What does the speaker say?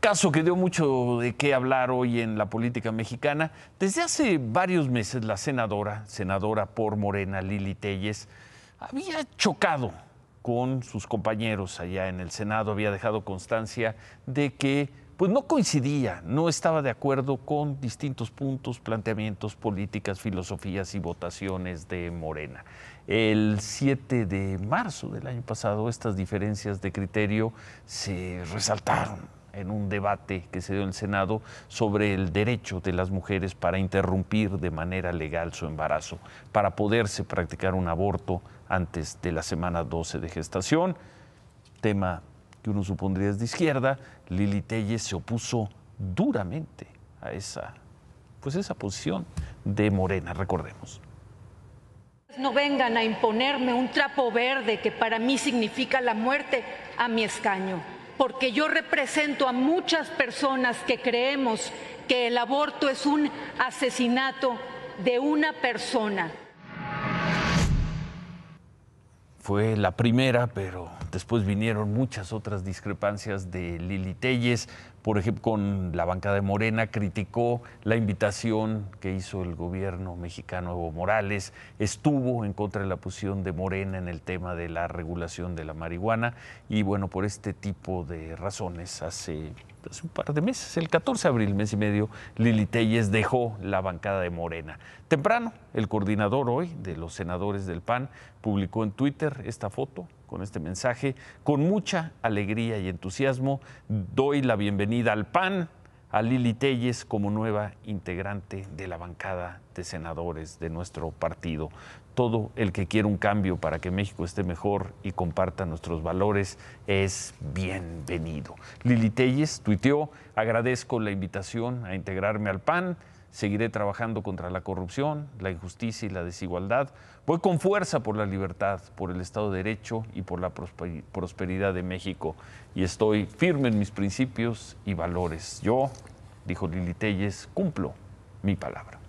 Caso que dio mucho de qué hablar hoy en la política mexicana. Desde hace varios meses la senadora, senadora por Morena, Lili Telles, había chocado con sus compañeros allá en el Senado, había dejado constancia de que pues no coincidía, no estaba de acuerdo con distintos puntos, planteamientos, políticas, filosofías y votaciones de Morena. El 7 de marzo del año pasado estas diferencias de criterio se resaltaron en un debate que se dio en el Senado sobre el derecho de las mujeres para interrumpir de manera legal su embarazo, para poderse practicar un aborto antes de la semana 12 de gestación, tema que uno supondría es de izquierda, Lili Telles se opuso duramente a esa, pues esa posición de Morena, recordemos. No vengan a imponerme un trapo verde que para mí significa la muerte a mi escaño, porque yo represento a muchas personas que creemos que el aborto es un asesinato de una persona fue la primera, pero después vinieron muchas otras discrepancias de Lili Telles, por ejemplo, con la bancada de Morena, criticó la invitación que hizo el gobierno mexicano Evo Morales, estuvo en contra de la posición de Morena en el tema de la regulación de la marihuana y bueno, por este tipo de razones hace, hace un par de meses, el 14 de abril, mes y medio, Lili Telles dejó la bancada de Morena. Temprano, el coordinador hoy de los senadores del PAN publicó en Twitter esta foto con este mensaje, con mucha alegría y entusiasmo, doy la bienvenida bienvenida al PAN, a Lili Telles como nueva integrante de la bancada de senadores de nuestro partido. Todo el que quiere un cambio para que México esté mejor y comparta nuestros valores es bienvenido. Lili Telles tuiteó, agradezco la invitación a integrarme al PAN. Seguiré trabajando contra la corrupción, la injusticia y la desigualdad. Voy con fuerza por la libertad, por el Estado de Derecho y por la prosperidad de México. Y estoy firme en mis principios y valores. Yo, dijo Lili Telles, cumplo mi palabra.